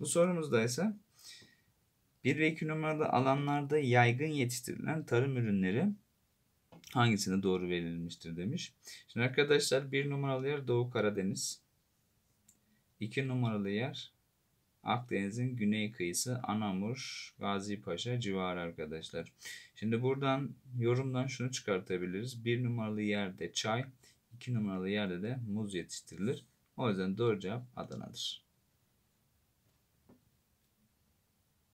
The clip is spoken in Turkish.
Bu sorumuzda ise bir ve iki numaralı alanlarda yaygın yetiştirilen tarım ürünleri hangisine doğru verilmiştir demiş. Şimdi arkadaşlar bir numaralı yer Doğu Karadeniz. 2 numaralı yer Akdeniz'in güney kıyısı Anamur, Gazi Paşa civarı arkadaşlar. Şimdi buradan yorumdan şunu çıkartabiliriz. 1 numaralı yerde çay, 2 numaralı yerde de muz yetiştirilir. O yüzden doğru cevap Adana'dır.